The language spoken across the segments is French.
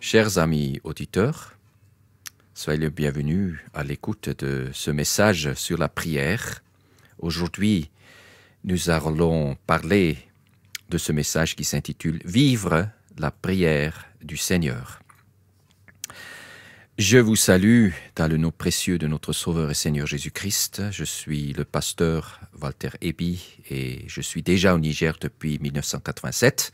Chers amis auditeurs, Soyez le bienvenu à l'écoute de ce message sur la prière. Aujourd'hui, nous allons parler de ce message qui s'intitule Vivre la prière du Seigneur. Je vous salue dans le nom précieux de notre Sauveur et Seigneur Jésus-Christ. Je suis le pasteur Walter Eby et je suis déjà au Niger depuis 1987.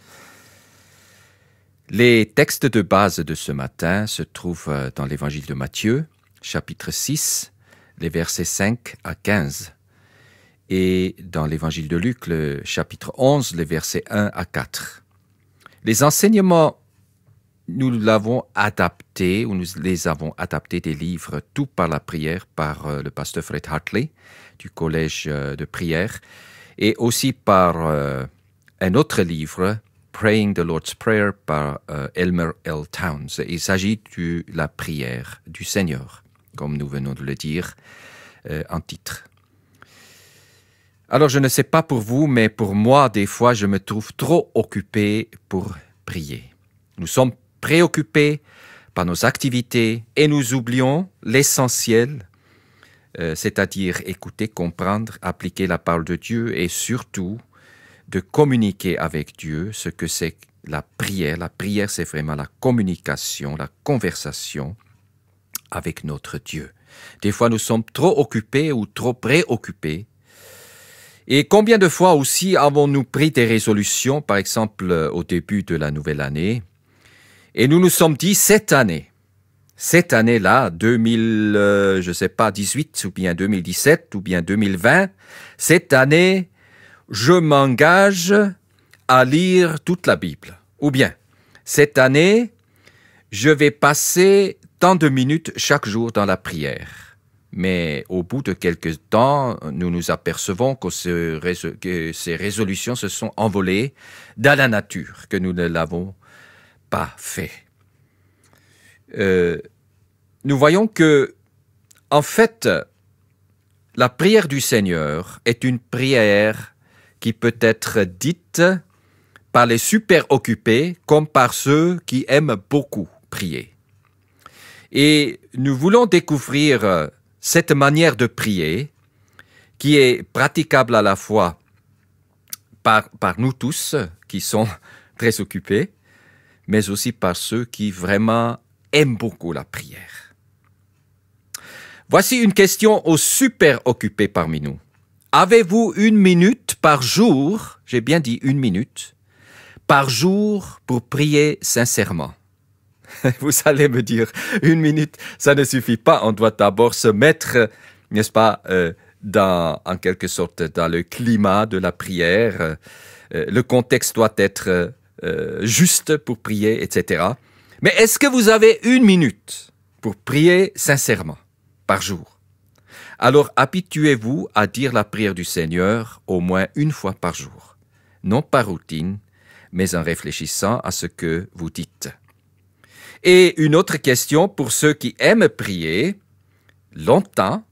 Les textes de base de ce matin se trouvent euh, dans l'évangile de Matthieu, chapitre 6, les versets 5 à 15, et dans l'évangile de Luc, le chapitre 11, les versets 1 à 4. Les enseignements, nous l'avons adapté, ou nous les avons adaptés des livres Tout par la prière par euh, le pasteur Fred Hartley du collège euh, de prière, et aussi par un autre livre, Praying the Lord's Prayer par euh, Elmer L. Towns. Il s'agit de la prière du Seigneur, comme nous venons de le dire euh, en titre. Alors je ne sais pas pour vous, mais pour moi, des fois, je me trouve trop occupé pour prier. Nous sommes préoccupés par nos activités et nous oublions l'essentiel, euh, c'est-à-dire écouter, comprendre, appliquer la parole de Dieu et surtout de communiquer avec Dieu ce que c'est la prière. La prière, c'est vraiment la communication, la conversation avec notre Dieu. Des fois, nous sommes trop occupés ou trop préoccupés. Et combien de fois aussi avons-nous pris des résolutions, par exemple euh, au début de la nouvelle année, et nous nous sommes dit cette année, cette année-là, 2000, euh, je sais pas, 18 ou bien 2017 ou bien 2020, cette année, je m'engage à lire toute la Bible. Ou bien, cette année, je vais passer tant de minutes chaque jour dans la prière. Mais au bout de quelques temps, nous nous apercevons que, ces résolutions se sont envolées dans la nature, que nous ne l'avons pas fait. Euh, nous voyons que, en fait, la prière du Seigneur est une prière qui peut être dite par les super occupés comme par ceux qui aiment beaucoup prier. Et nous voulons découvrir cette manière de prier qui est praticable à la fois par, par nous tous qui sommes très occupés, mais aussi par ceux qui vraiment aiment beaucoup la prière. Voici une question aux super occupés parmi nous. Avez-vous une minute par jour, j'ai bien dit une minute, par jour pour prier sincèrement Vous allez me dire, une minute, ça ne suffit pas, on doit d'abord se mettre, n'est-ce pas, euh, dans, en quelque sorte, dans le climat de la prière. Euh, le contexte doit être euh, juste pour prier, etc. Mais est-ce que vous avez une minute pour prier sincèrement par jour alors habituez-vous à dire la prière du Seigneur au moins une fois par jour, non par routine, mais en réfléchissant à ce que vous dites. Et une autre question pour ceux qui aiment prier, longtemps,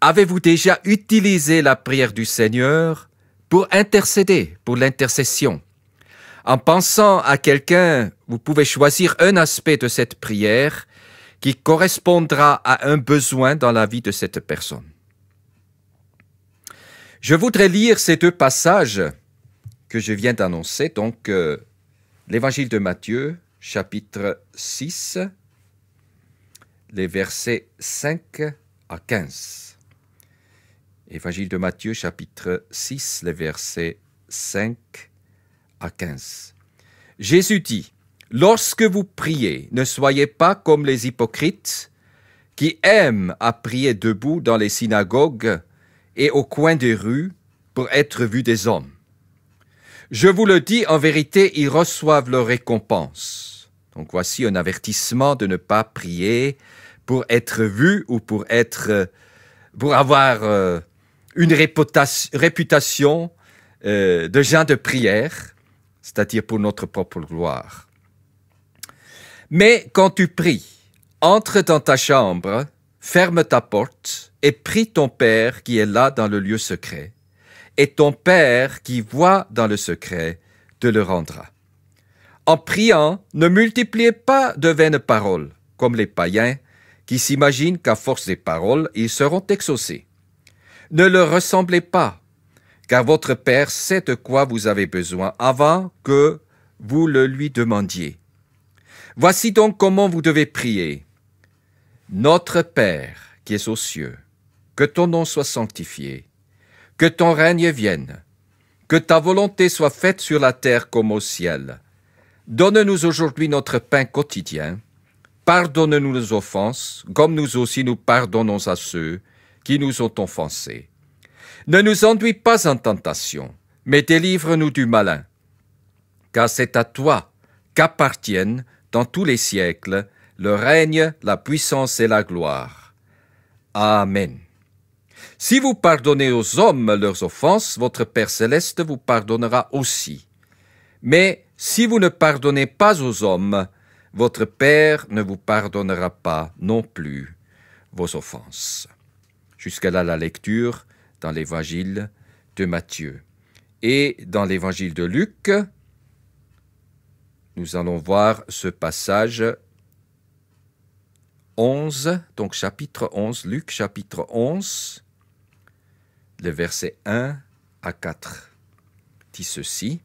avez-vous déjà utilisé la prière du Seigneur pour intercéder, pour l'intercession En pensant à quelqu'un, vous pouvez choisir un aspect de cette prière qui correspondra à un besoin dans la vie de cette personne. Je voudrais lire ces deux passages que je viens d'annoncer, donc euh, l'évangile de Matthieu, chapitre 6, les versets 5 à 15. Évangile de Matthieu, chapitre 6, les versets 5 à 15. Jésus dit, Lorsque vous priez, ne soyez pas comme les hypocrites qui aiment à prier debout dans les synagogues et au coin des rues pour être vus des hommes. Je vous le dis, en vérité, ils reçoivent leur récompense. Donc voici un avertissement de ne pas prier pour être vu ou pour être, pour avoir euh, une réputation euh, de gens de prière, c'est-à-dire pour notre propre gloire. Mais quand tu pries, entre dans ta chambre, ferme ta porte, et prie ton Père qui est là dans le lieu secret, et ton Père qui voit dans le secret te le rendra. En priant, ne multipliez pas de vaines paroles, comme les païens, qui s'imaginent qu'à force des paroles, ils seront exaucés. Ne le ressemblez pas, car votre Père sait de quoi vous avez besoin avant que vous le lui demandiez. Voici donc comment vous devez prier. Notre Père qui es aux cieux, que ton nom soit sanctifié, que ton règne vienne, que ta volonté soit faite sur la terre comme au ciel. Donne-nous aujourd'hui notre pain quotidien. Pardonne-nous nos offenses, comme nous aussi nous pardonnons à ceux qui nous ont offensés. Ne nous enduis pas en tentation, mais délivre-nous du malin, car c'est à toi qu'appartiennent dans tous les siècles, le règne, la puissance et la gloire. Amen. Si vous pardonnez aux hommes leurs offenses, votre Père céleste vous pardonnera aussi. Mais si vous ne pardonnez pas aux hommes, votre Père ne vous pardonnera pas non plus vos offenses. Jusqu'à là la lecture dans l'Évangile de Matthieu. Et dans l'Évangile de Luc, nous allons voir ce passage 11, donc chapitre 11, Luc chapitre 11, le verset 1 à 4, dit ceci.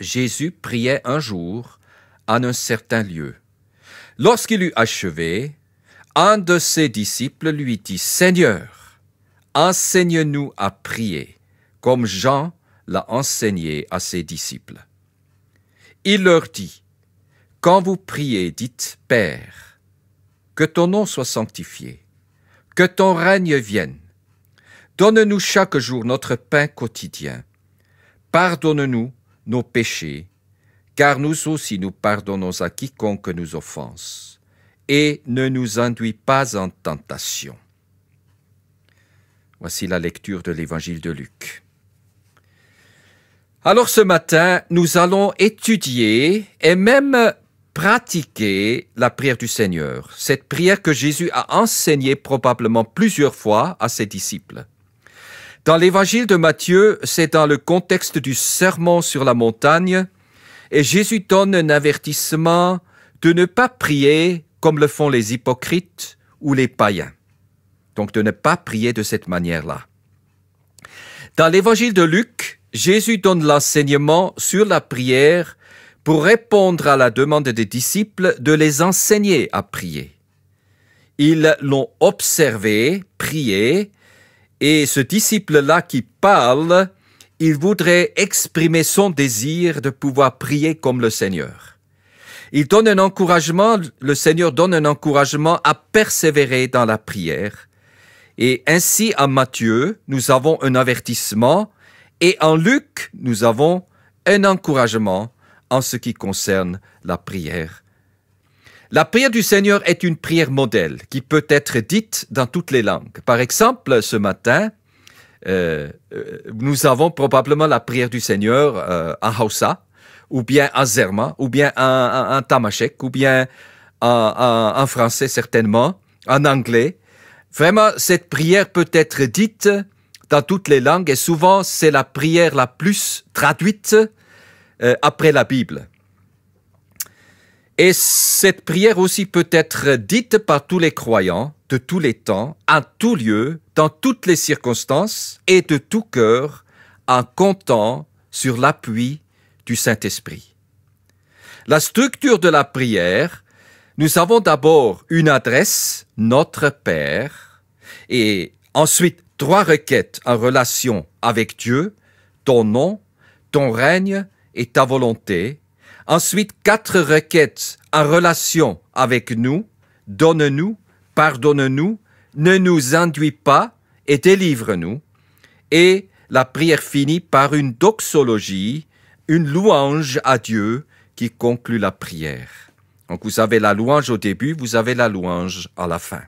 Jésus priait un jour en un certain lieu. Lorsqu'il eut achevé, un de ses disciples lui dit, Seigneur, enseigne-nous à prier, comme Jean l'a enseigné à ses disciples. Il leur dit, Quand vous priez, dites, Père, que ton nom soit sanctifié, que ton règne vienne. Donne-nous chaque jour notre pain quotidien. Pardonne-nous nos péchés, car nous aussi nous pardonnons à quiconque nous offense, et ne nous induis pas en tentation. Voici la lecture de l'Évangile de Luc. Alors ce matin, nous allons étudier et même pratiquer la prière du Seigneur, cette prière que Jésus a enseignée probablement plusieurs fois à ses disciples. Dans l'évangile de Matthieu, c'est dans le contexte du serment sur la montagne, et Jésus donne un avertissement de ne pas prier comme le font les hypocrites ou les païens. Donc de ne pas prier de cette manière-là. Dans l'évangile de Luc, Jésus donne l'enseignement sur la prière pour répondre à la demande des disciples de les enseigner à prier. Ils l'ont observé, prié, et ce disciple-là qui parle, il voudrait exprimer son désir de pouvoir prier comme le Seigneur. Il donne un encouragement, le Seigneur donne un encouragement à persévérer dans la prière. Et ainsi, à Matthieu, nous avons un avertissement et en Luc, nous avons un encouragement en ce qui concerne la prière. La prière du Seigneur est une prière modèle qui peut être dite dans toutes les langues. Par exemple, ce matin, euh, euh nous avons probablement la prière du Seigneur euh, en Hausa, ou bien en Zerma, ou bien en, en, Tamashek, ou bien en, en, français certainement, en anglais. Vraiment, cette prière peut être dite dans toutes les langues et souvent c'est la prière la plus traduite euh, après la Bible. Et cette prière aussi peut être dite par tous les croyants de tous les temps, à tout lieu, dans toutes les circonstances et de tout cœur, en comptant sur l'appui du Saint-Esprit. La structure de la prière, nous avons d'abord une adresse, notre Père, et ensuite trois requêtes en relation avec Dieu, ton nom, ton règne et ta volonté. Ensuite, quatre requêtes en relation avec nous, donne-nous, pardonne-nous, ne nous induis pas et délivre-nous. Et la prière finit par une doxologie, une louange à Dieu qui conclut la prière. Donc vous avez la louange au début, vous avez la louange à la fin.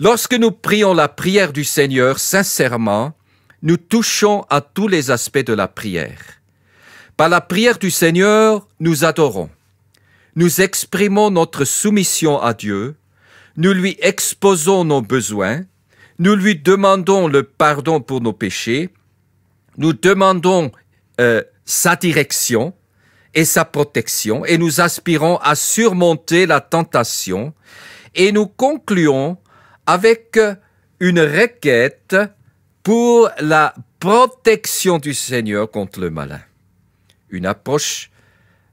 Lorsque nous prions la prière du Seigneur sincèrement, nous touchons à tous les aspects de la prière. Par la prière du Seigneur, nous adorons. Nous exprimons notre soumission à Dieu, nous lui exposons nos besoins, nous lui demandons le pardon pour nos péchés, nous demandons euh, sa direction et sa protection, et nous aspirons à surmonter la tentation, et nous concluons avec euh, une requête pour la protection du Seigneur contre le malin. Une approche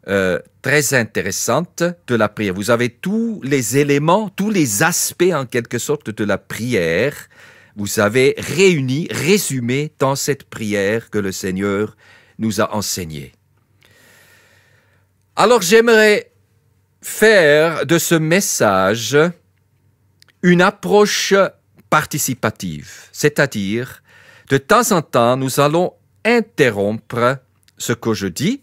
euh, très intéressante de la prière. Vous avez tous les éléments, tous les aspects en quelque sorte de la prière. Vous avez réuni, résumé dans cette prière que le Seigneur nous a enseignée. Alors j'aimerais faire de ce message une approche participative, c'est-à-dire de temps en temps, nous allons interrompre ce que je dis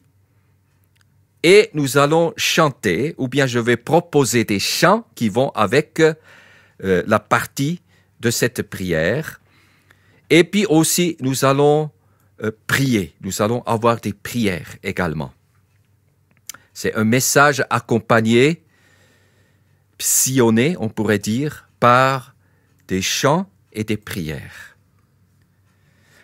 et nous allons chanter, ou bien je vais proposer des chants qui vont avec euh, la partie de cette prière. Et puis aussi, nous allons euh, prier, nous allons avoir des prières également. C'est un message accompagné sillonné, on pourrait dire, par des chants et des prières.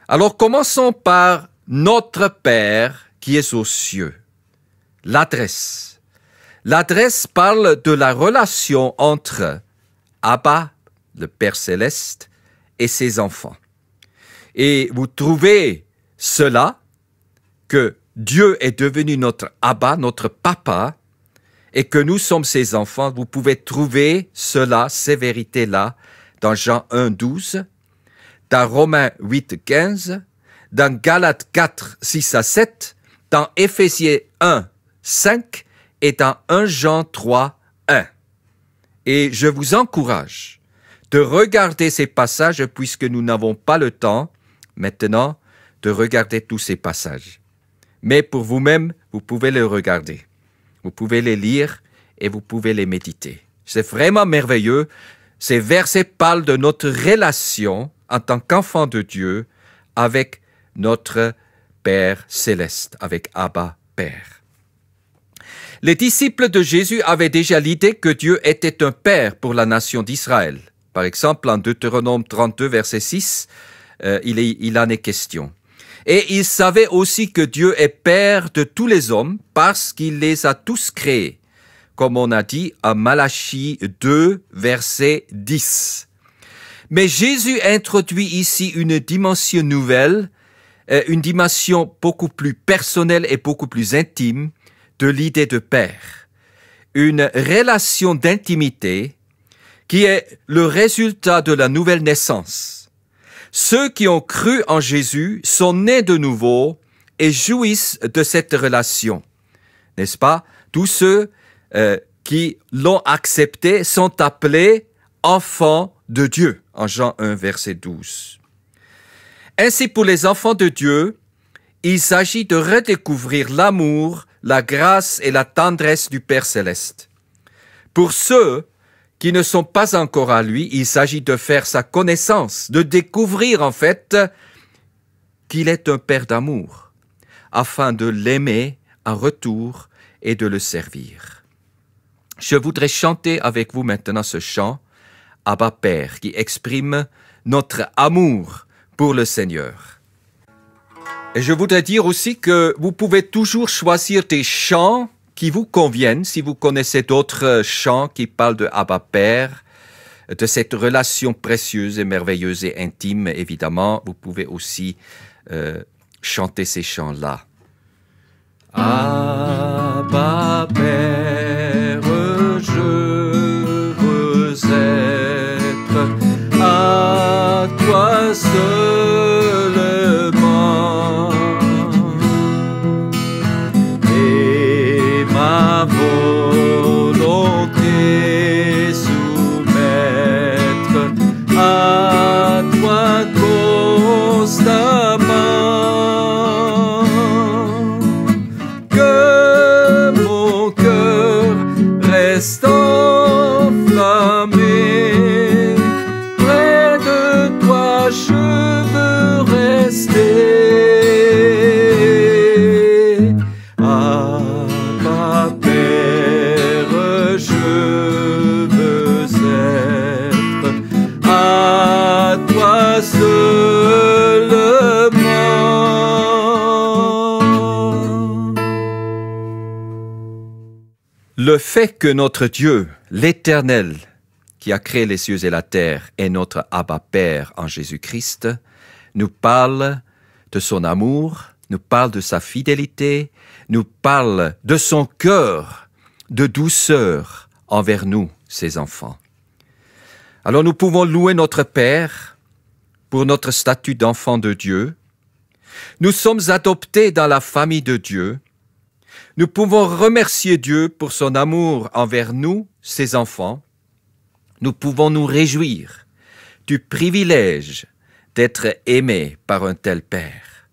Alors commençons par Notre Père qui est aux cieux. L'adresse. L'adresse parle de la relation entre Abba, le Père céleste, et ses enfants. Et vous trouvez cela que Dieu est devenu notre Abba, notre Papa, et que nous sommes ses enfants, vous pouvez trouver cela, ces vérités-là, dans Jean 1, 12, dans Romains 8, 15, dans Galates 4, 6 à 7, dans Éphésiens 1, 5 et dans 1 Jean 3, 1. Et je vous encourage de regarder ces passages puisque nous n'avons pas le temps maintenant de regarder tous ces passages. Mais pour vous-même, vous pouvez les regarder. Vous pouvez les lire et vous pouvez les méditer. C'est vraiment merveilleux. Ces versets parlent de notre relation en tant qu'enfant de Dieu avec notre Père céleste, avec Abba Père. Les disciples de Jésus avaient déjà l'idée que Dieu était un Père pour la nation d'Israël. Par exemple, en Deutéronome 32, verset 6, euh, il en est question. Et il savait aussi que Dieu est Père de tous les hommes parce qu'il les a tous créés, comme on a dit à Malachie 2, verset 10. Mais Jésus introduit ici une dimension nouvelle, euh, une dimension beaucoup plus personnelle et beaucoup plus intime de l'idée de Père. Une relation d'intimité qui est le résultat de la nouvelle naissance ceux qui ont cru en Jésus sont nés de nouveau et jouissent de cette relation. N'est-ce pas Tous ceux euh, qui l'ont accepté sont appelés enfants de Dieu, en Jean 1, verset 12. Ainsi, pour les enfants de Dieu, il s'agit de redécouvrir l'amour, la grâce et la tendresse du Père céleste. Pour ceux qui ne sont pas encore à lui. Il s'agit de faire sa connaissance, de découvrir en fait qu'il est un Père d'amour, afin de l'aimer en retour et de le servir. Je voudrais chanter avec vous maintenant ce chant, Abba Père, qui exprime notre amour pour le Seigneur. Et je voudrais dire aussi que vous pouvez toujours choisir des chants qui vous conviennent, si vous connaissez d'autres euh, chants qui parlent de Abba Père, euh, de cette relation précieuse et merveilleuse et intime, évidemment, vous pouvez aussi euh, chanter ces chants-là. Abba Père, je veux être à toi seul. estoy. Le fait que notre Dieu, l'Éternel, qui a créé les cieux et la terre, est notre Abba Père en Jésus-Christ, nous parle de son amour, nous parle de sa fidélité, nous parle de son cœur de douceur envers nous, ses enfants. Alors nous pouvons louer notre Père pour notre statut d'enfant de Dieu. Nous sommes adoptés dans la famille de Dieu nous pouvons remercier Dieu pour son amour envers nous, ses enfants. Nous pouvons nous réjouir du privilège d'être aimés par un tel Père.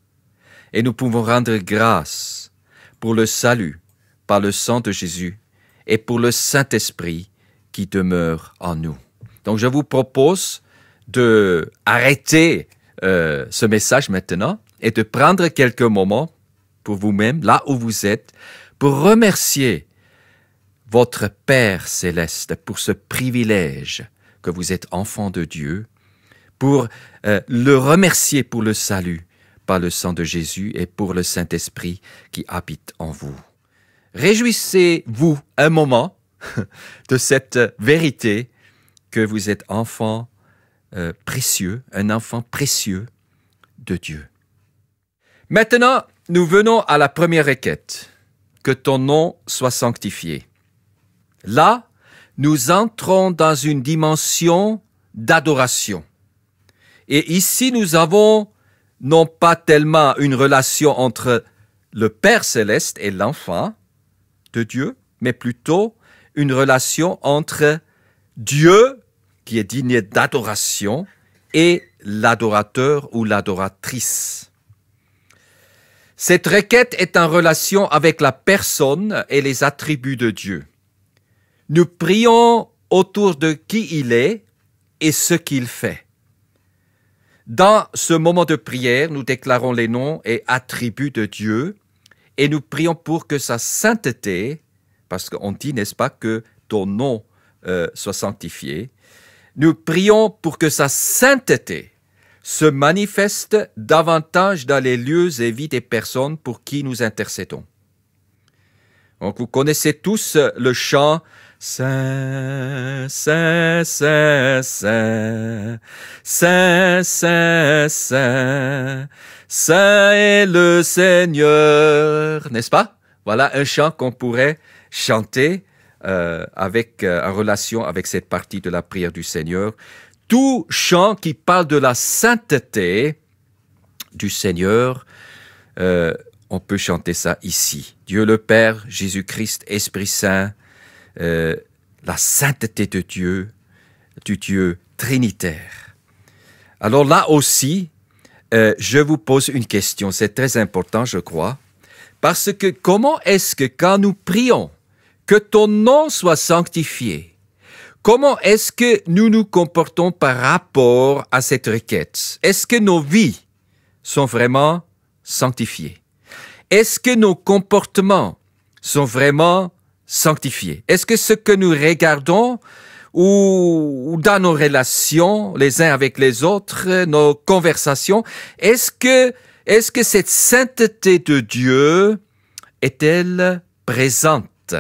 Et nous pouvons rendre grâce pour le salut par le sang de Jésus et pour le Saint-Esprit qui demeure en nous. Donc je vous propose de arrêter euh, ce message maintenant et de prendre quelques moments pour vous-même, là où vous êtes, pour remercier votre Père céleste pour ce privilège que vous êtes enfant de Dieu, pour euh, le remercier pour le salut par le sang de Jésus et pour le Saint-Esprit qui habite en vous. Réjouissez-vous un moment de cette vérité que vous êtes enfant euh, précieux, un enfant précieux de Dieu. Maintenant, nous venons à la première requête, que ton nom soit sanctifié. Là, nous entrons dans une dimension d'adoration. Et ici, nous avons non pas tellement une relation entre le Père céleste et l'enfant de Dieu, mais plutôt une relation entre Dieu, qui est digne d'adoration, et l'adorateur ou l'adoratrice. Cette requête est en relation avec la personne et les attributs de Dieu. Nous prions autour de qui il est et ce qu'il fait. Dans ce moment de prière, nous déclarons les noms et attributs de Dieu et nous prions pour que sa sainteté, parce qu'on dit, n'est-ce pas, que ton nom euh, soit sanctifié, nous prions pour que sa sainteté se manifeste davantage dans les lieux et vies des personnes pour qui nous intercédons. Donc vous connaissez tous le chant Saint, Saint, Saint, Saint, Saint, Saint, Saint, Saint est le Seigneur, n'est-ce pas Voilà un chant qu'on pourrait chanter euh, avec, euh, en relation avec cette partie de la prière du Seigneur tout chant qui parle de la sainteté du Seigneur, euh, on peut chanter ça ici. Dieu le Père, Jésus-Christ, Esprit Saint, euh, la sainteté de Dieu, du Dieu trinitaire. Alors là aussi, euh, je vous pose une question, c'est très important, je crois, parce que comment est-ce que quand nous prions, que ton nom soit sanctifié, Comment est-ce que nous nous comportons par rapport à cette requête Est-ce que nos vies sont vraiment sanctifiées Est-ce que nos comportements sont vraiment sanctifiés Est-ce que ce que nous regardons ou dans nos relations les uns avec les autres, nos conversations, est-ce que, est-ce que cette sainteté de Dieu est-elle présente?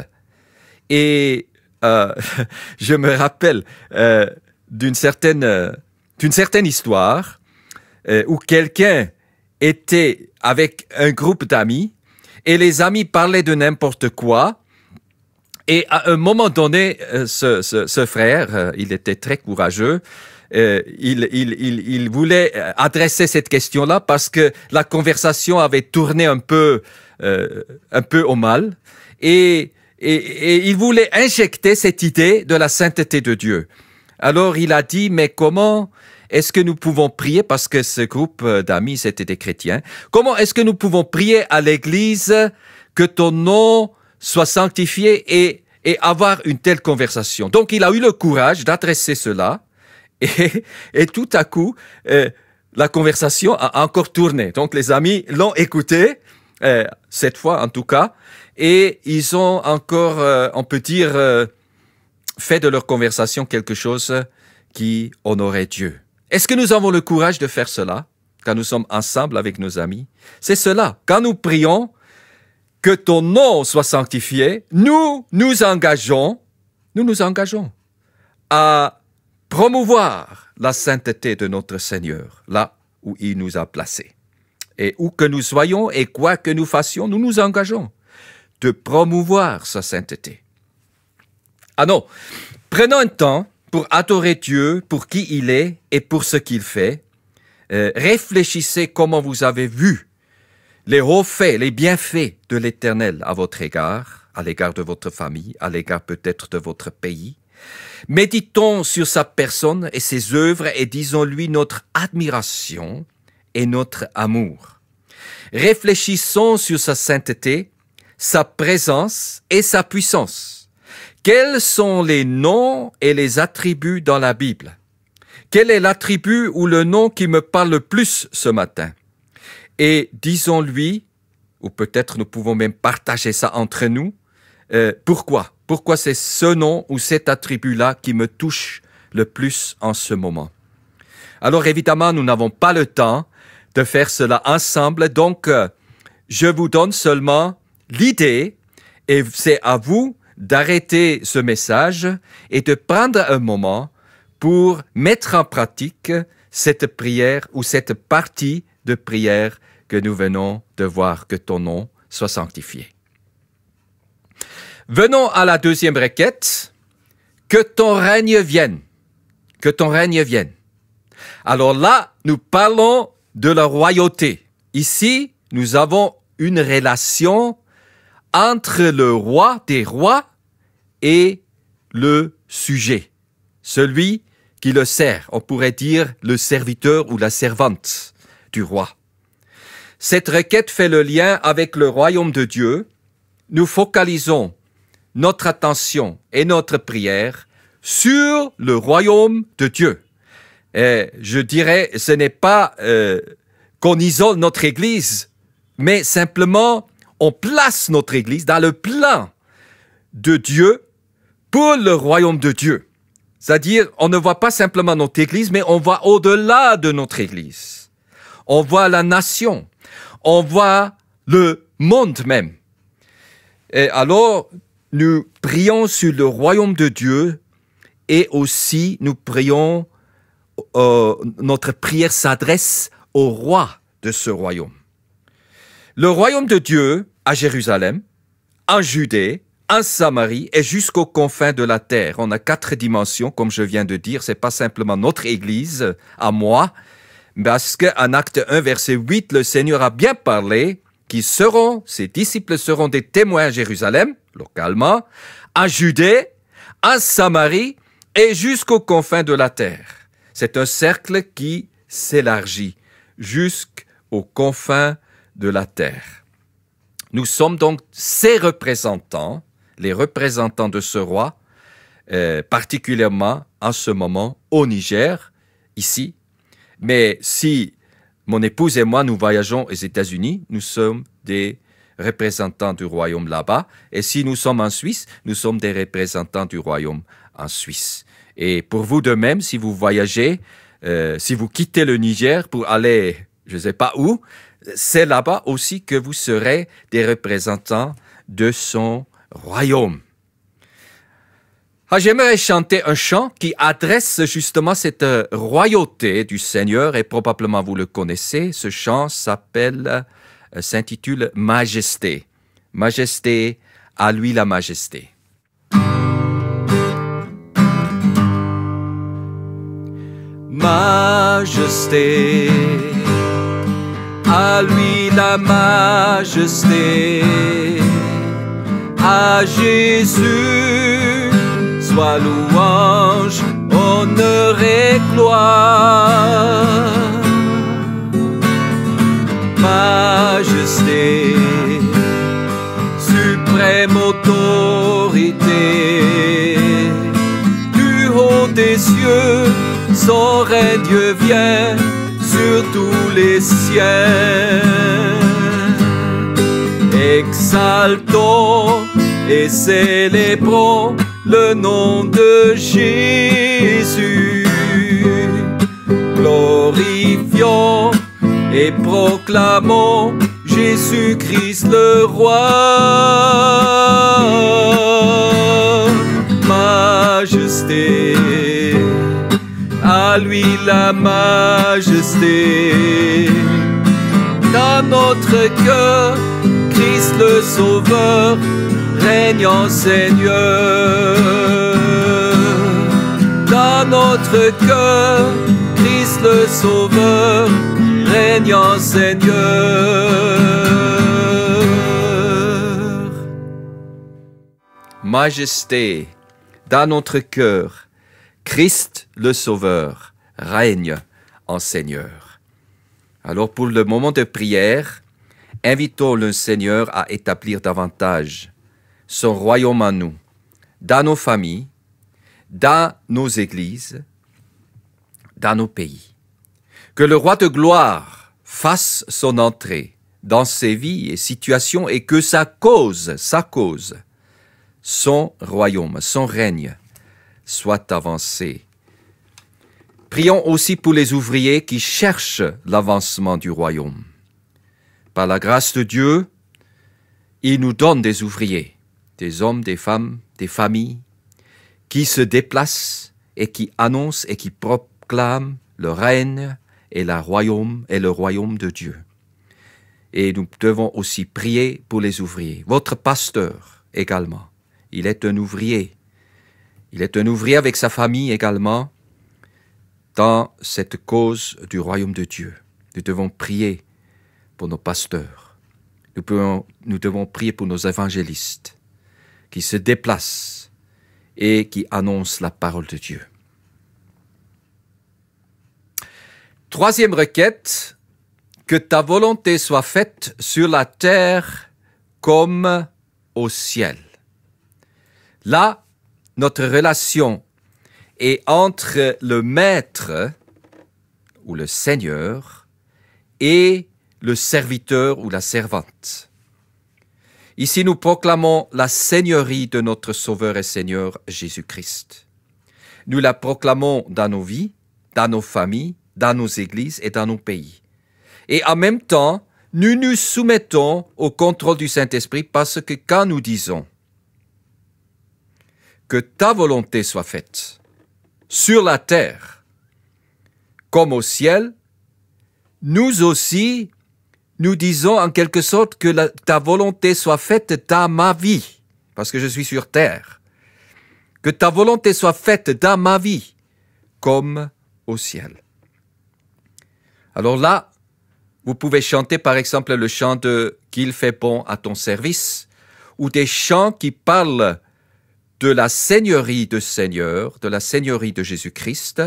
Et euh, je me rappelle euh, d'une certaine, euh, d'une certaine histoire où quelqu'un était avec un groupe d'amis et les amis parlaient de n'importe quoi. Et à un moment donné, ce, ce, frère, il était très courageux, il, il, il, voulait adresser cette question-là parce que la conversation avait tourné un peu, un peu au mal. Et et, il voulait injecter cette idée de la sainteté de Dieu. Alors il a dit, mais comment est-ce que nous pouvons prier, parce que ce groupe euh, d'amis, c'était des chrétiens, comment est-ce que nous pouvons prier à l'Église que ton nom soit sanctifié et, et avoir une telle conversation Donc il a eu le courage d'adresser cela, et, et, tout à coup, euh, la conversation a encore tourné. Donc les amis l'ont écouté, euh, cette fois en tout cas, et ils ont encore, euh, on peut dire, euh, fait de leur conversation quelque chose qui honorait Dieu. Est-ce que nous avons le courage de faire cela quand nous sommes ensemble avec nos amis C'est cela. Quand nous prions, que ton nom soit sanctifié, nous nous engageons, nous nous engageons à promouvoir la sainteté de notre Seigneur, là où il nous a placés. Et où que nous soyons et quoi que nous fassions, nous nous engageons de promouvoir sa sainteté. Ah non, prenons un temps pour adorer Dieu pour qui il est et pour ce qu'il fait. Euh, réfléchissez comment vous avez vu les hauts faits, les bienfaits de l'Éternel à votre égard, à l'égard de votre famille, à l'égard peut-être de votre pays. Méditons sur sa personne et ses œuvres et disons-lui notre admiration et notre amour. Réfléchissons sur sa sainteté sa présence et sa puissance. Quels sont les noms et les attributs dans la Bible Quel est l'attribut ou le nom qui me parle le plus ce matin Et disons-lui, ou peut-être nous pouvons même partager ça entre nous, euh, pourquoi Pourquoi c'est ce nom ou cet attribut-là qui me touche le plus en ce moment Alors évidemment, nous n'avons pas le temps de faire cela ensemble, donc euh, je vous donne seulement L'idée, et c'est à vous d'arrêter ce message et de prendre un moment pour mettre en pratique cette prière ou cette partie de prière que nous venons de voir que ton nom soit sanctifié. Venons à la deuxième requête. Que ton règne vienne. Que ton règne vienne. Alors là, nous parlons de la royauté. Ici, nous avons une relation entre le roi des rois et le sujet, celui qui le sert, on pourrait dire le serviteur ou la servante du roi. Cette requête fait le lien avec le royaume de Dieu. Nous focalisons notre attention et notre prière sur le royaume de Dieu. Et je dirais, ce n'est pas euh, qu'on isole notre Église, mais simplement on place notre Église dans le plan de Dieu pour le royaume de Dieu. C'est-à-dire, on ne voit pas simplement notre Église, mais on voit au-delà de notre Église. On voit la nation. On voit le monde même. Et alors, nous prions sur le royaume de Dieu et aussi nous prions, euh, notre prière s'adresse au roi de ce royaume. Le royaume de Dieu à Jérusalem, en Judée, en Samarie et jusqu'aux confins de la terre. On a quatre dimensions, comme je viens de dire. C'est pas simplement notre église à moi, parce qu'en acte 1, verset 8, le Seigneur a bien parlé qui seront, ses disciples seront des témoins à Jérusalem, localement, en Judée, en Samarie et jusqu'aux confins de la terre. C'est un cercle qui s'élargit jusqu'aux confins de la terre. Nous sommes donc ses représentants, les représentants de ce roi, euh, particulièrement en ce moment au Niger, ici. Mais si mon épouse et moi, nous voyageons aux États-Unis, nous sommes des représentants du royaume là-bas. Et si nous sommes en Suisse, nous sommes des représentants du royaume en Suisse. Et pour vous de même, si vous voyagez, euh, si vous quittez le Niger pour aller, je ne sais pas où, c'est là-bas aussi que vous serez des représentants de son royaume. Ah, J'aimerais chanter un chant qui adresse justement cette euh, royauté du Seigneur et probablement vous le connaissez. Ce chant s'appelle, euh, s'intitule Majesté. Majesté, à lui la majesté. Majesté à lui la majesté, à Jésus, soit louange, honneur et gloire. Majesté, suprême autorité, du haut des cieux, son règne vient sur tous les cieux. Exaltons et célébrons le nom de Jésus. Glorifions et proclamons Jésus-Christ le roi. Majesté, à lui la majesté dans notre cœur, Christ le Sauveur, règne en Seigneur. Dans notre cœur, Christ le Sauveur, règne en Seigneur. Majesté, dans notre cœur, Christ le Sauveur, règne en Seigneur. Alors pour le moment de prière, invitons le Seigneur à établir davantage son royaume à nous, dans nos familles, dans nos églises, dans nos pays. Que le roi de gloire fasse son entrée dans ses vies et situations et que sa cause, sa cause, son royaume, son règne, soit avancé Prions aussi pour les ouvriers qui cherchent l'avancement du royaume. Par la grâce de Dieu, il nous donne des ouvriers, des hommes, des femmes, des familles, qui se déplacent et qui annoncent et qui proclament le règne et, la royaume, et le royaume de Dieu. Et nous devons aussi prier pour les ouvriers. Votre pasteur également, il est un ouvrier. Il est un ouvrier avec sa famille également dans cette cause du royaume de Dieu. Nous devons prier pour nos pasteurs. Nous, devons prier pour nos évangélistes qui se déplacent et qui annoncent la parole de Dieu. Troisième requête, que ta volonté soit faite sur la terre comme au ciel. Là, notre relation et entre le maître ou le seigneur et le serviteur ou la servante. Ici, nous proclamons la seigneurie de notre Sauveur et Seigneur Jésus-Christ. Nous la proclamons dans nos vies, dans nos familles, dans nos églises et dans nos pays. Et en même temps, nous nous soumettons au contrôle du Saint-Esprit parce que quand nous disons que ta volonté soit faite, sur la terre comme au ciel, nous aussi, nous disons en quelque sorte que ta volonté soit faite dans ma vie, parce que je suis sur terre. Que ta volonté soit faite dans ma vie, comme au ciel. Alors là, vous pouvez chanter par exemple le chant de Qu'il fait bon à ton service, ou des chants qui parlent de la Seigneurie de Seigneur, de la Seigneurie de Jésus-Christ,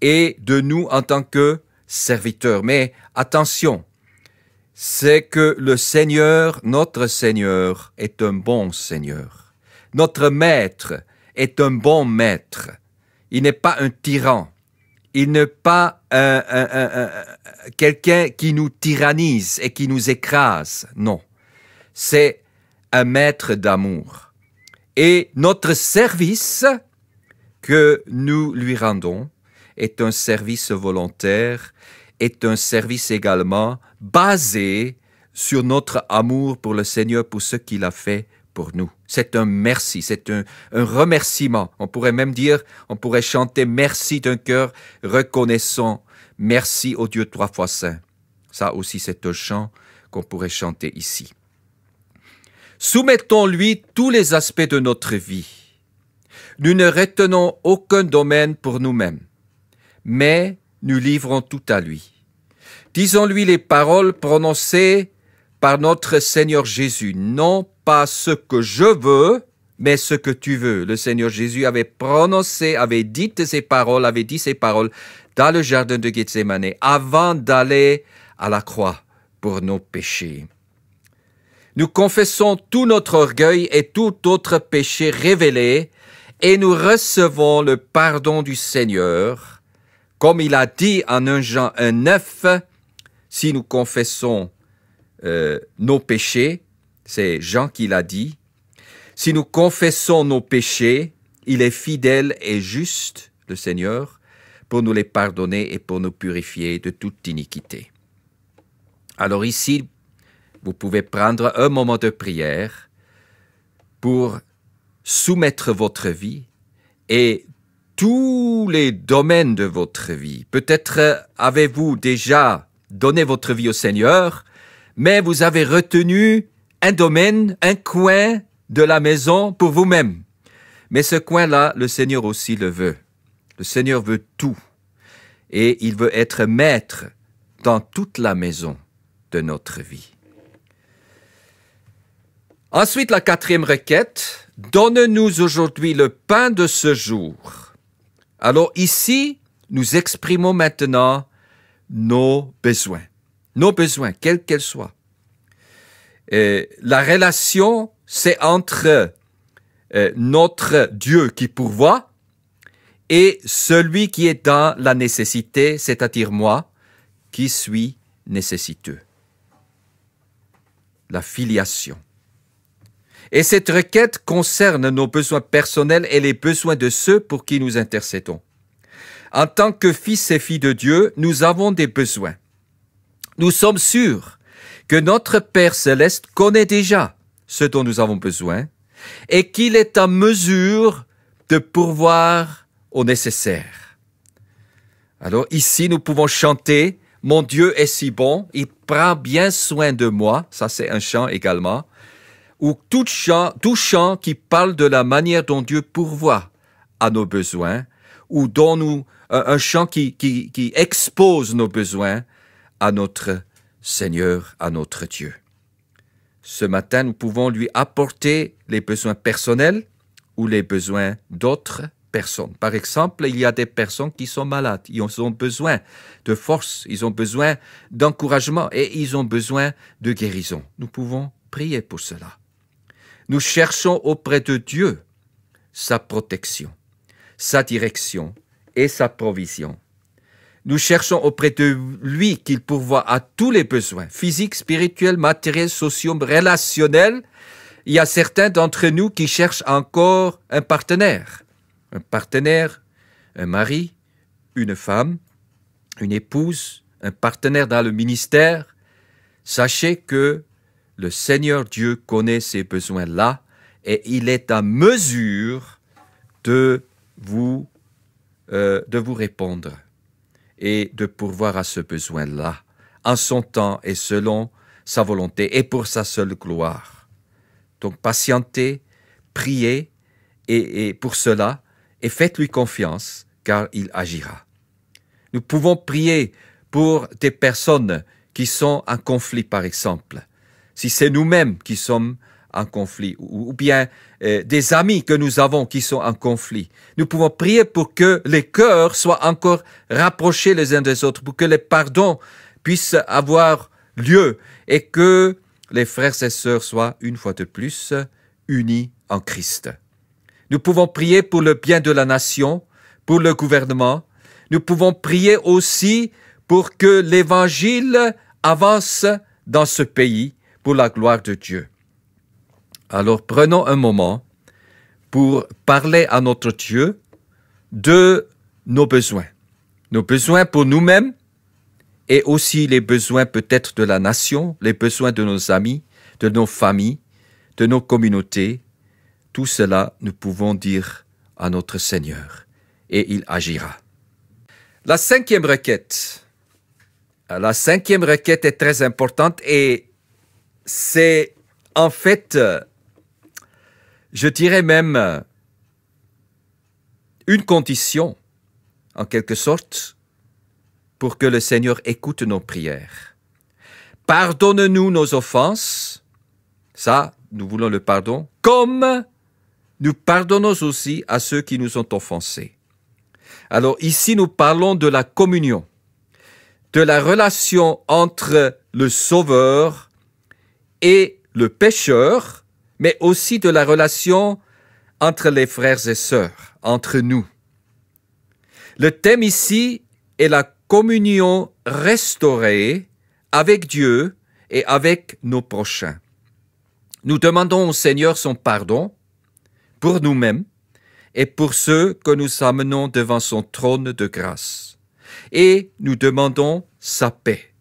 et de nous en tant que serviteurs. Mais attention, c'est que le Seigneur, notre Seigneur, est un bon Seigneur. Notre Maître est un bon Maître. Il n'est pas un tyran. Il n'est pas un quelqu'un qui nous tyrannise et qui nous écrase. Non. C'est un maître d'amour. Et notre service que nous lui rendons est un service volontaire, est un service également basé sur notre amour pour le Seigneur, pour ce qu'il a fait pour nous. C'est un merci, c'est un, remerciement. On pourrait même dire, on pourrait chanter merci d'un cœur reconnaissant, merci au Dieu trois fois saint. Ça aussi, c'est un chant qu'on pourrait chanter ici. Soumettons-lui tous les aspects de notre vie. Nous ne retenons aucun domaine pour nous-mêmes, mais nous livrons tout à lui. Disons-lui les paroles prononcées par notre Seigneur Jésus, non pas ce que je veux, mais ce que tu veux. Le Seigneur Jésus avait prononcé, avait dit ces paroles, avait dit ces paroles dans le jardin de Gethsemane avant d'aller à la croix pour nos péchés. Nous confessons tout notre orgueil et tout autre péché révélé, et nous recevons le pardon du Seigneur, comme il a dit en 1 Jean 1, 9, si nous confessons euh, nos péchés, c'est Jean qui l'a dit, si nous confessons nos péchés, il est fidèle et juste, le Seigneur, pour nous les pardonner et pour nous purifier de toute iniquité. Alors ici, vous pouvez prendre un moment de prière pour soumettre votre vie et tous les domaines de votre vie. Peut-être euh, avez-vous déjà donné votre vie au Seigneur, mais vous avez retenu un domaine, un coin de la maison pour vous-même. Mais ce coin-là, le Seigneur aussi le veut. Le Seigneur veut tout. Et il veut être maître dans toute la maison de notre vie. Ensuite, la quatrième requête, donne-nous aujourd'hui le pain de ce jour. Alors ici, nous exprimons maintenant nos besoins, nos besoins, quels qu'elles soient. Et la relation, c'est entre euh, notre Dieu qui pourvoit et celui qui est dans la nécessité, c'est-à-dire moi, qui suis nécessiteux. La filiation. Et cette requête concerne nos besoins personnels et les besoins de ceux pour qui nous intercédons. En tant que fils et filles de Dieu, nous avons des besoins. Nous sommes sûrs que notre Père céleste connaît déjà ce dont nous avons besoin et qu'il est en mesure de pourvoir au nécessaire. Alors ici, nous pouvons chanter Mon Dieu est si bon, il prend bien soin de moi, ça c'est un chant également, ou tout chant, tout chant qui parle de la manière dont Dieu pourvoit à nos besoins, ou dont nous, euh, un, chant qui, qui expose nos besoins à notre Seigneur, à notre Dieu. Ce matin, nous pouvons lui apporter les besoins personnels ou les besoins d'autres personnes. Par exemple, il y a des personnes qui sont malades, ils ont besoin de force, ils ont besoin d'encouragement et ils ont besoin de guérison. Nous pouvons prier pour cela. Nous cherchons auprès de Dieu sa protection, sa direction et sa provision. Nous cherchons auprès de lui qu'il pourvoie à tous les besoins, physiques, spirituels, matériels, sociaux, relationnels. Il y a certains d'entre nous qui cherchent encore un partenaire. Un partenaire, un mari, une femme, une épouse, un partenaire dans le ministère. Sachez que le Seigneur Dieu connaît ces besoins-là et il est à mesure de vous, euh, de vous répondre et de pourvoir à ce besoin-là, en son temps et selon sa volonté et pour sa seule gloire. Donc patientez, priez et pour cela, et faites-lui confiance, car il agira. Nous pouvons prier pour des personnes qui sont en conflit, par exemple, si c'est nous-mêmes qui sommes en conflit, ou, bien euh, des amis que nous avons qui sont en conflit. Nous pouvons prier pour que les cœurs soient encore rapprochés les uns des autres, pour que les pardons puissent avoir lieu et que les frères et sœurs soient, une fois de plus, unis en Christ. Nous pouvons prier pour le bien de la nation, pour le gouvernement. Nous pouvons prier aussi pour que l'Évangile avance dans ce pays pour la gloire de Dieu. Alors prenons un moment pour parler à notre Dieu de nos besoins. Nos besoins pour nous-mêmes et aussi les besoins peut-être de la nation, les besoins de nos amis, de nos familles, de nos communautés. Tout cela, nous pouvons dire à notre Seigneur et il agira. La cinquième requête. La cinquième requête est très importante et c'est en fait, euh, je dirais même, euh, une condition, en quelque sorte, pour que le Seigneur écoute nos prières. Pardonne-nous nos offenses, ça, nous voulons le pardon, comme nous pardonnons aussi à ceux qui nous ont offensés. Alors ici, nous parlons de la communion, de la relation entre le Sauveur et le pécheur, mais aussi de la relation entre les frères et sœurs, entre nous. Le thème ici est la communion restaurée avec Dieu et avec nos prochains. Nous demandons au Seigneur son pardon pour nous-mêmes et pour ceux que nous amenons devant son trône de grâce. Et nous demandons sa paix.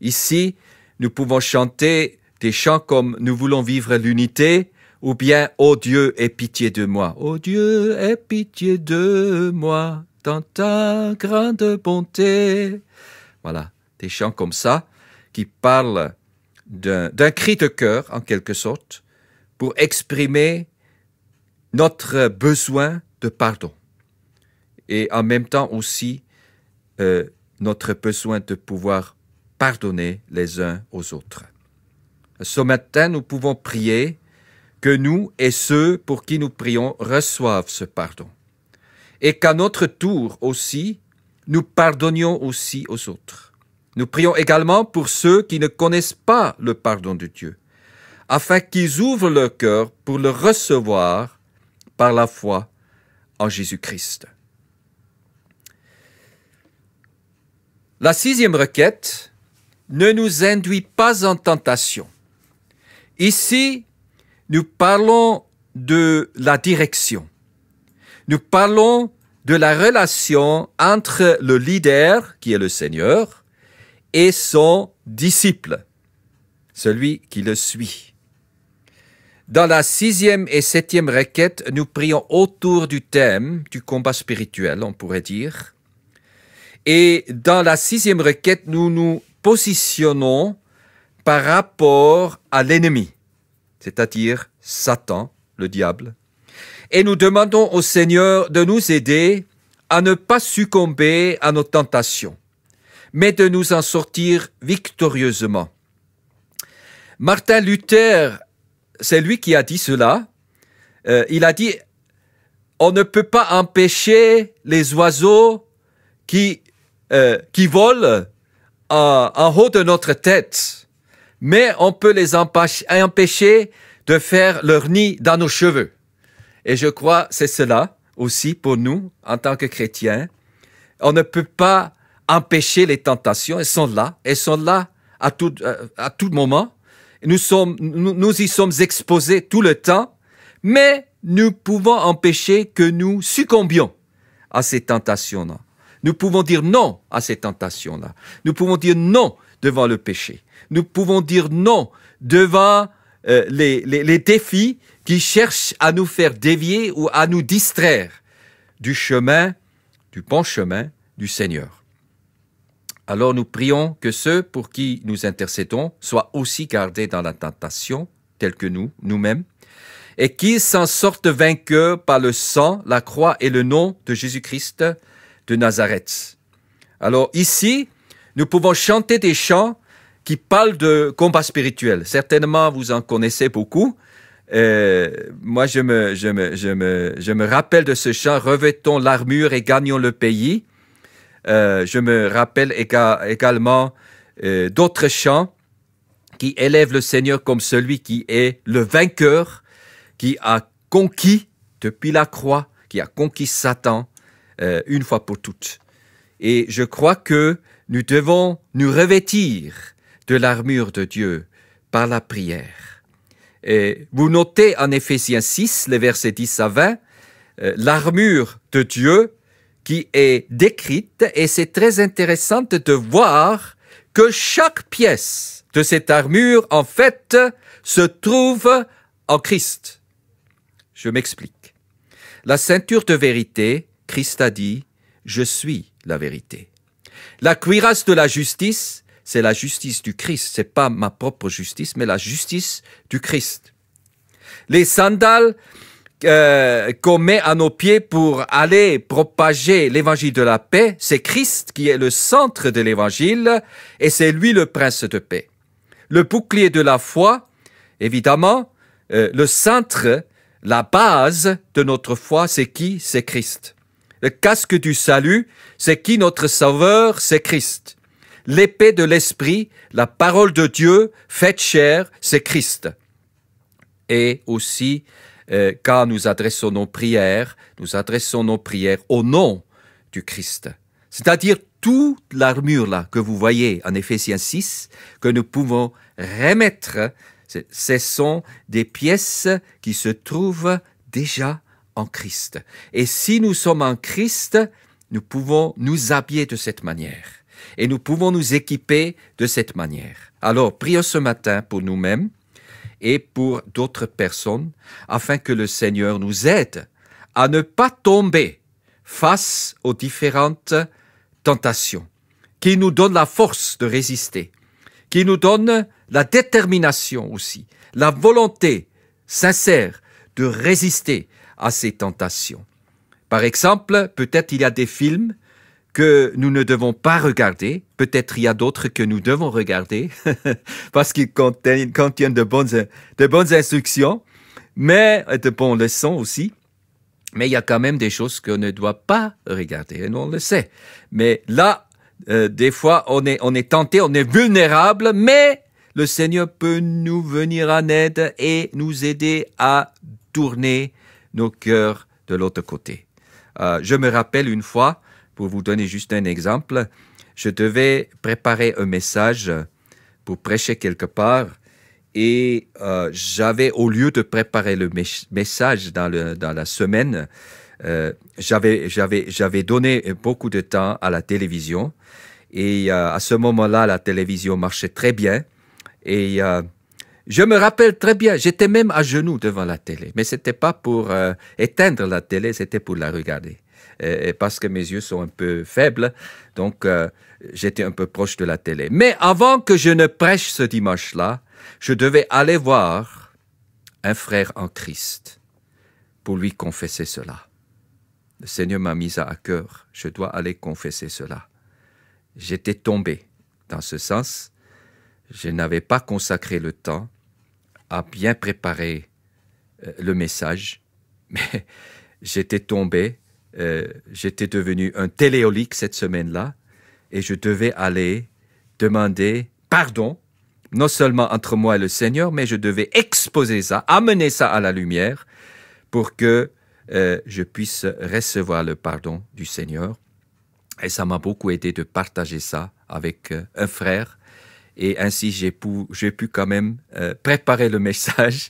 Ici, nous pouvons chanter des chants comme Nous voulons vivre l'unité ou bien Ô oh Dieu, aie pitié de moi. Ô oh Dieu, aie pitié de moi dans ta grande bonté. Voilà, des chants comme ça qui parlent d'un cri de cœur en quelque sorte pour exprimer notre besoin de pardon et en même temps aussi euh, notre besoin de pouvoir pardonner les uns aux autres. Ce matin, nous pouvons prier que nous et ceux pour qui nous prions reçoivent ce pardon. Et qu'à notre tour aussi, nous pardonnions aussi aux autres. Nous prions également pour ceux qui ne connaissent pas le pardon de Dieu, afin qu'ils ouvrent leur cœur pour le recevoir par la foi en Jésus-Christ. La sixième requête ne nous induit pas en tentation, Ici, nous parlons de la direction. Nous parlons de la relation entre le leader, qui est le Seigneur, et son disciple, celui qui le suit. Dans la sixième et septième requête, nous prions autour du thème du combat spirituel, on pourrait dire. Et dans la sixième requête, nous nous positionnons par rapport à l'ennemi, c'est-à-dire Satan, le diable, et nous demandons au Seigneur de nous aider à ne pas succomber à nos tentations, mais de nous en sortir victorieusement. Martin Luther, c'est lui qui a dit cela. Euh, il a dit, on ne peut pas empêcher les oiseaux qui, euh, qui volent en haut de notre tête mais on peut les empêcher de faire leur nid dans nos cheveux. Et je crois c'est cela aussi pour nous en tant que chrétiens. On ne peut pas empêcher les tentations, elles sont là, elles sont là à tout, euh, à tout moment. Nous, sommes, nous y sommes exposés tout le temps, mais nous pouvons empêcher que nous succombions à ces tentations-là. Nous pouvons dire non à ces tentations-là. Nous pouvons dire non devant le péché nous pouvons dire non devant euh, les, les défis qui cherchent à nous faire dévier ou à nous distraire du chemin, du bon chemin du Seigneur. Alors nous prions que ceux pour qui nous intercédons soient aussi gardés dans la tentation, tels que nous, nous-mêmes, et qu'ils s'en sortent vainqueurs par le sang, la croix et le nom de Jésus-Christ de Nazareth. Alors ici, nous pouvons chanter des chants qui parle de combat spirituel. Certainement, vous en connaissez beaucoup. Euh, moi, je me, je, me, je, me, rappelle de ce chant Revêtons l'armure et gagnons le pays. Euh, je me rappelle également euh, d'autres chants qui élèvent le Seigneur comme celui qui est le vainqueur, qui a conquis depuis la croix, qui a conquis Satan euh, une fois pour toutes. Et je crois que nous devons nous revêtir de l'armure de Dieu par la prière. Et vous notez en Éphésiens 6, les versets 10 à 20, euh, l'armure de Dieu qui est décrite et c'est très intéressant de voir que chaque pièce de cette armure, en fait, se trouve en Christ. Je m'explique. La ceinture de vérité, Christ a dit, je suis la vérité. La cuirasse de la justice, c'est la justice du Christ. C'est pas ma propre justice, mais la justice du Christ. Les sandales euh, qu'on met à nos pieds pour aller propager l'évangile de la paix, c'est Christ qui est le centre de l'évangile et c'est lui le prince de paix. Le bouclier de la foi, évidemment, euh, le centre, la base de notre foi, c'est qui C'est Christ. Le casque du salut, c'est qui notre sauveur C'est Christ l'épée de l'esprit, la parole de Dieu faite chair, c'est Christ. Et aussi, quand euh, nous adressons nos prières, nous adressons nos prières au nom du Christ. C'est-à-dire toute l'armure là que vous voyez en Éphésiens 6, que nous pouvons remettre, ce sont des pièces qui se trouvent déjà en Christ. Et si nous sommes en Christ, nous pouvons nous habiller de cette manière et nous pouvons nous équiper de cette manière. Alors, prions ce matin pour nous-mêmes et pour d'autres personnes, afin que le Seigneur nous aide à ne pas tomber face aux différentes tentations, qui nous donne la force de résister, qui nous donne la détermination aussi, la volonté sincère de résister à ces tentations. Par exemple, peut-être il y a des films que nous ne devons pas regarder. Peut-être il y a d'autres que nous devons regarder parce qu'ils contiennent, de, bonnes, instructions, mais de bonnes leçons aussi. Mais il y a quand même des choses qu'on ne doit pas regarder et on le sait. Mais là, euh, des fois, on est, tenté, on est vulnérable, mais le Seigneur peut nous venir en aide et nous aider à tourner nos cœurs de l'autre côté. Euh, je me rappelle une fois, pour vous donner juste un exemple, je devais préparer un message pour prêcher quelque part et euh, j'avais, au lieu de préparer le message dans, la semaine, euh, j'avais donné beaucoup de temps à la télévision. Et euh, à ce moment-là, la télévision marchait très bien. Et je me rappelle très bien, j'étais même à genoux devant la télé. Mais ce n'était pas pour éteindre la télé, c'était pour la regarder et, parce que mes yeux sont un peu faibles, donc euh, j'étais un peu proche de la télé. Mais avant que je ne prêche ce dimanche-là, je devais aller voir un frère en Christ pour lui confesser cela. Le Seigneur m'a mis à cœur, je dois aller confesser cela. J'étais tombé dans ce sens, je n'avais pas consacré le temps à bien préparer euh, le message, mais j'étais tombé euh, j'étais devenu un téléolique cette semaine-là et je devais aller demander pardon, non seulement entre moi et le Seigneur, mais je devais exposer ça, amener ça à la lumière pour que euh, je puisse recevoir le pardon du Seigneur. Et ça m'a beaucoup aidé de partager ça avec euh, un frère. Et ainsi, j'ai pu, quand même préparer le message.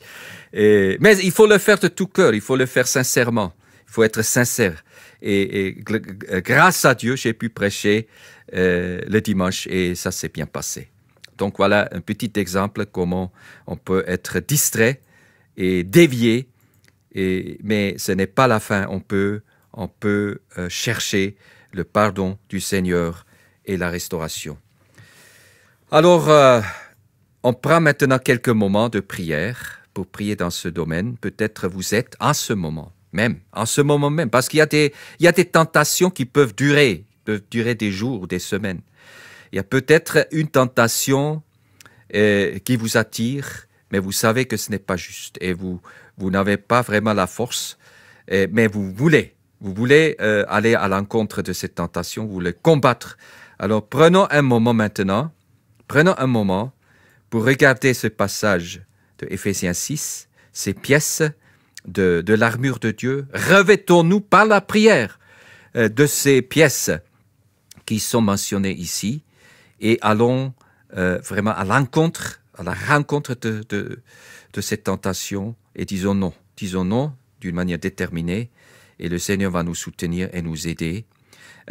mais il faut le faire de tout cœur, il faut le faire sincèrement, il faut être sincère. Et, grâce à Dieu, j'ai pu prêcher euh, le dimanche et ça s'est bien passé. Donc voilà un petit exemple comment on peut être distrait et dévié, et, mais ce n'est pas la fin. On peut, on peut euh, chercher le pardon du Seigneur et la restauration. Alors, euh, on prend maintenant quelques moments de prière pour prier dans ce domaine. Peut-être vous êtes à ce moment même, en ce moment même, parce qu'il y, a des, tentations qui peuvent durer, peuvent durer des jours ou des semaines. Il y a peut-être une tentation euh, qui vous attire, mais vous savez que ce n'est pas juste et vous, n'avez pas vraiment la force, euh, mais vous voulez, vous voulez euh, aller à l'encontre de cette tentation, vous voulez combattre. Alors prenons un moment maintenant, prenons un moment pour regarder ce passage de Éphésiens 6, ces pièces de, l'armure de Dieu, revêtons-nous par la prière euh, de ces pièces qui sont mentionnées ici et allons euh, vraiment à l'encontre, à la rencontre de, cette tentation et disons non, disons non d'une manière déterminée et le Seigneur va nous soutenir et nous aider.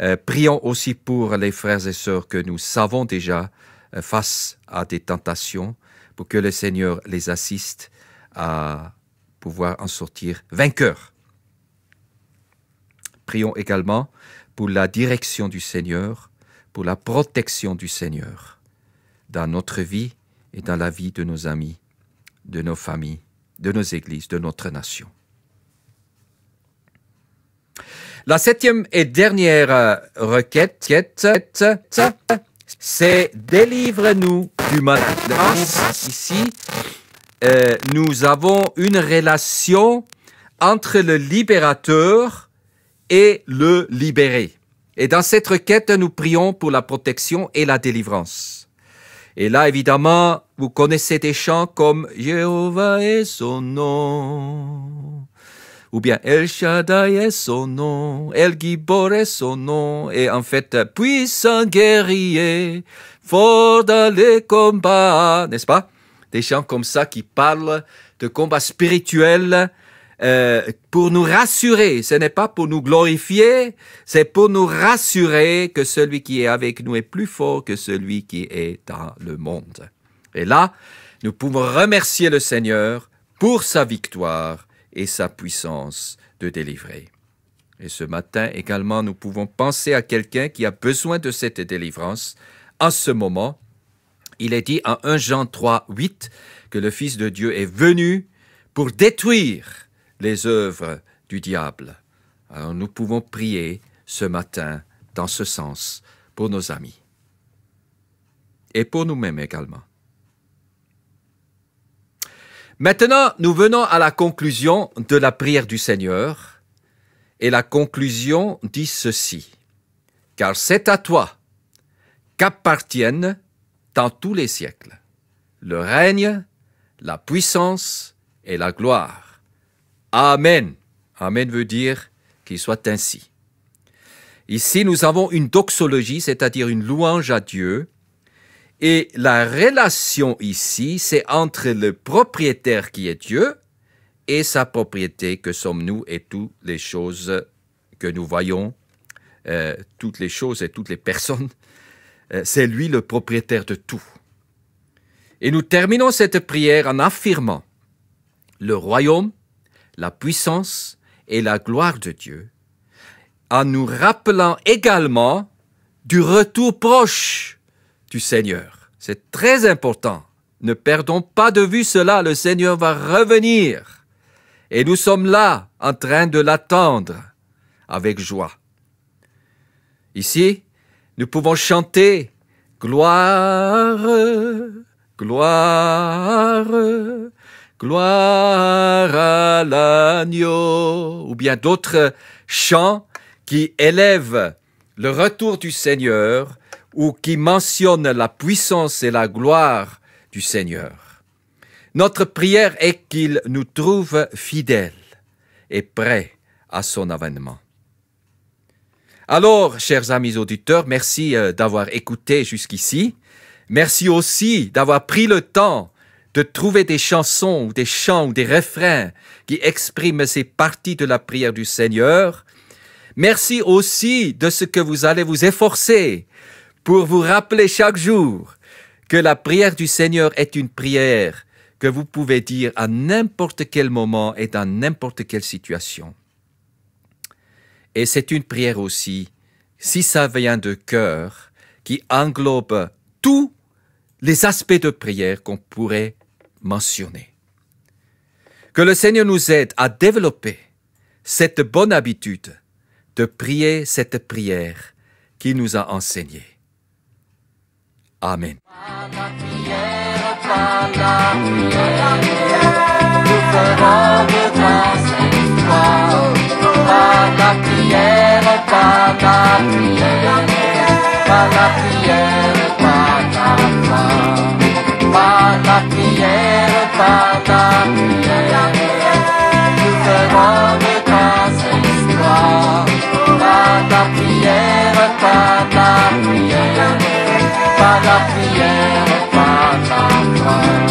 Euh, prions aussi pour les frères et sœurs que nous savons déjà face à des tentations, pour que le Seigneur les assiste à pouvoir en sortir vainqueur. Prions également pour la direction du Seigneur, pour la protection du Seigneur dans notre vie et dans la vie de nos amis, de nos familles, de nos églises, de notre nation. La septième et dernière euh, requête, c'est délivre-nous du mal. Ici, euh, nous avons une relation entre le libérateur et le libéré. Et dans cette requête, nous prions pour la protection et la délivrance. Et là, évidemment, vous connaissez des chants comme Jéhovah est son nom, ou bien El Shaddai est son nom, El Gibor est son nom, et en fait, puissant guerrier, fort dans les combats, n'est-ce pas? des gens comme ça qui parlent de combats spirituels euh, pour nous rassurer. Ce n'est pas pour nous glorifier, c'est pour nous rassurer que celui qui est avec nous est plus fort que celui qui est dans le monde. Et là, nous pouvons remercier le Seigneur pour sa victoire et sa puissance de délivrer. Et ce matin également, nous pouvons penser à quelqu'un qui a besoin de cette délivrance en ce moment il est dit en 1 Jean 3, 8 que le Fils de Dieu est venu pour détruire les œuvres du diable. Alors nous pouvons prier ce matin dans ce sens pour nos amis et pour nous-mêmes également. Maintenant, nous venons à la conclusion de la prière du Seigneur. Et la conclusion dit ceci. Car c'est à toi qu'appartiennent dans tous les siècles. Le règne, la puissance et la gloire. Amen. Amen veut dire qu'il soit ainsi. Ici, nous avons une doxologie, c'est-à-dire une louange à Dieu. Et la relation ici, c'est entre le propriétaire qui est Dieu et sa propriété que sommes-nous et toutes les choses que nous voyons, euh, toutes les choses et toutes les personnes euh, c'est lui le propriétaire de tout. Et nous terminons cette prière en affirmant le royaume, la puissance et la gloire de Dieu, en nous rappelant également du retour proche du Seigneur. C'est très important. Ne perdons pas de vue cela, le Seigneur va revenir. Et nous sommes là en train de l'attendre avec joie. Ici, nous pouvons chanter gloire, gloire, gloire à l'agneau, ou bien d'autres chants qui élèvent le retour du Seigneur ou qui mentionnent la puissance et la gloire du Seigneur. Notre prière est qu'il nous trouve fidèles et prêts à son avènement. Alors, chers amis auditeurs, merci euh, d'avoir écouté jusqu'ici. Merci aussi d'avoir pris le temps de trouver des chansons ou des chants ou des refrains qui expriment ces parties de la prière du Seigneur. Merci aussi de ce que vous allez vous efforcer pour vous rappeler chaque jour que la prière du Seigneur est une prière que vous pouvez dire à n'importe quel moment et dans n'importe quelle situation. Et c'est une prière aussi, si ça vient de cœur, qui englobe tous les aspects de prière qu'on pourrait mentionner. Que le Seigneur nous aide à développer cette bonne habitude de prier cette prière qu'il nous a enseignée. Amen. prière, par ta prière, par la prière, par ta foi, par la prière, par ta histoire, par ta prière, par ta prière, par la